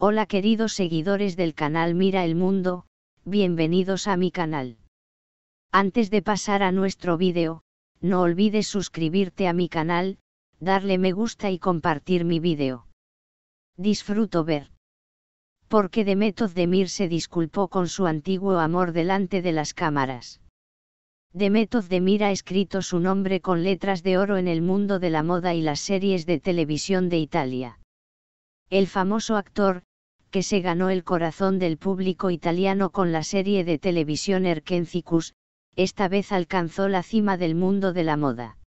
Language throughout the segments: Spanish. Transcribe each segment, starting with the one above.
Hola queridos seguidores del canal Mira el Mundo, bienvenidos a mi canal. Antes de pasar a nuestro vídeo, no olvides suscribirte a mi canal, darle me gusta y compartir mi vídeo. Disfruto ver. Porque de mir se disculpó con su antiguo amor delante de las cámaras. Demetoz Demir ha escrito su nombre con letras de oro en el mundo de la moda y las series de televisión de Italia el famoso actor, que se ganó el corazón del público italiano con la serie de televisión Erkencicus, esta vez alcanzó la cima del mundo de la moda.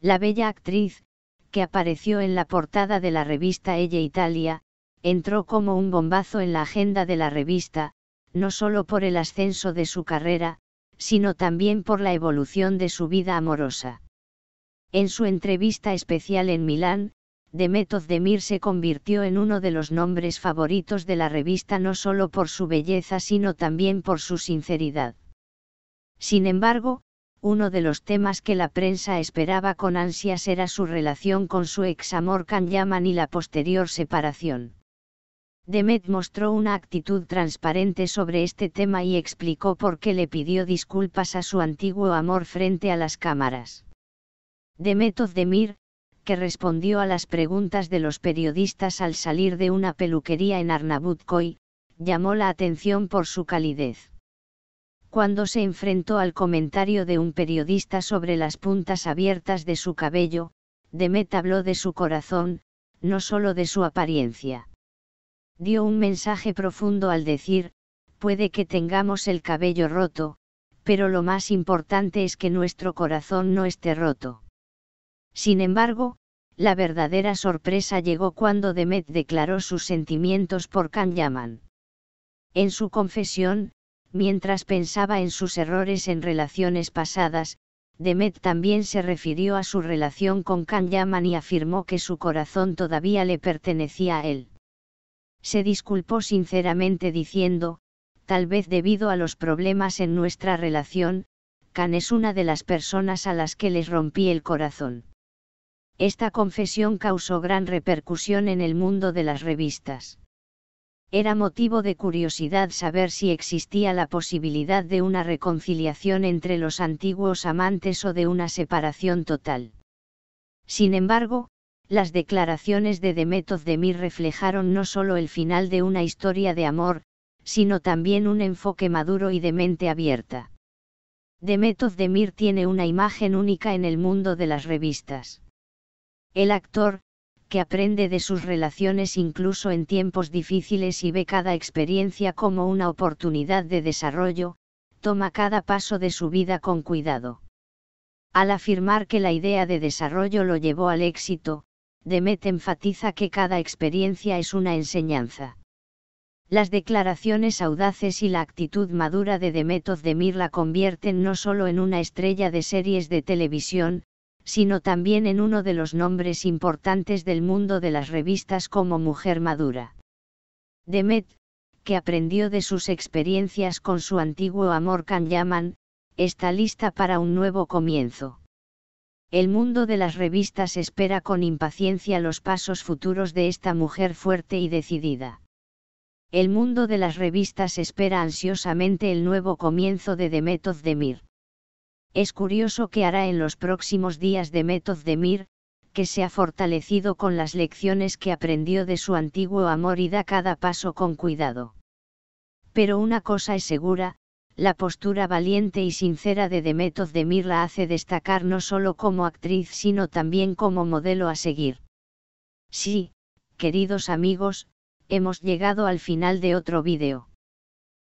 La bella actriz, que apareció en la portada de la revista Ella Italia, entró como un bombazo en la agenda de la revista, no solo por el ascenso de su carrera, sino también por la evolución de su vida amorosa. En su entrevista especial en Milán, Demet Demir se convirtió en uno de los nombres favoritos de la revista no solo por su belleza sino también por su sinceridad. Sin embargo, uno de los temas que la prensa esperaba con ansias era su relación con su ex amor Yaman y la posterior separación. Demet mostró una actitud transparente sobre este tema y explicó por qué le pidió disculpas a su antiguo amor frente a las cámaras. Demet Demir, que respondió a las preguntas de los periodistas al salir de una peluquería en Arnabutkoy, llamó la atención por su calidez. Cuando se enfrentó al comentario de un periodista sobre las puntas abiertas de su cabello, Demet habló de su corazón, no solo de su apariencia. Dio un mensaje profundo al decir, puede que tengamos el cabello roto, pero lo más importante es que nuestro corazón no esté roto. Sin embargo, la verdadera sorpresa llegó cuando Demet declaró sus sentimientos por Kan Yaman. En su confesión, mientras pensaba en sus errores en relaciones pasadas, Demet también se refirió a su relación con Kan Yaman y afirmó que su corazón todavía le pertenecía a él. Se disculpó sinceramente diciendo, tal vez debido a los problemas en nuestra relación, Kan es una de las personas a las que les rompí el corazón. Esta confesión causó gran repercusión en el mundo de las revistas. Era motivo de curiosidad saber si existía la posibilidad de una reconciliación entre los antiguos amantes o de una separación total. Sin embargo, las declaraciones de Demetov de reflejaron no solo el final de una historia de amor, sino también un enfoque maduro y de mente abierta. Demetov de tiene una imagen única en el mundo de las revistas. El actor, que aprende de sus relaciones incluso en tiempos difíciles y ve cada experiencia como una oportunidad de desarrollo, toma cada paso de su vida con cuidado. Al afirmar que la idea de desarrollo lo llevó al éxito, Demet enfatiza que cada experiencia es una enseñanza. Las declaraciones audaces y la actitud madura de Demet Ozdemir la convierten no solo en una estrella de series de televisión, sino también en uno de los nombres importantes del mundo de las revistas como mujer madura. Demet, que aprendió de sus experiencias con su antiguo amor Can Yaman, está lista para un nuevo comienzo. El mundo de las revistas espera con impaciencia los pasos futuros de esta mujer fuerte y decidida. El mundo de las revistas espera ansiosamente el nuevo comienzo de Demet Ozdemir. Es curioso que hará en los próximos días de de Mir, que se ha fortalecido con las lecciones que aprendió de su antiguo amor y da cada paso con cuidado. Pero una cosa es segura, la postura valiente y sincera de Demetoz de Mir la hace destacar no solo como actriz sino también como modelo a seguir. Sí, queridos amigos, hemos llegado al final de otro vídeo.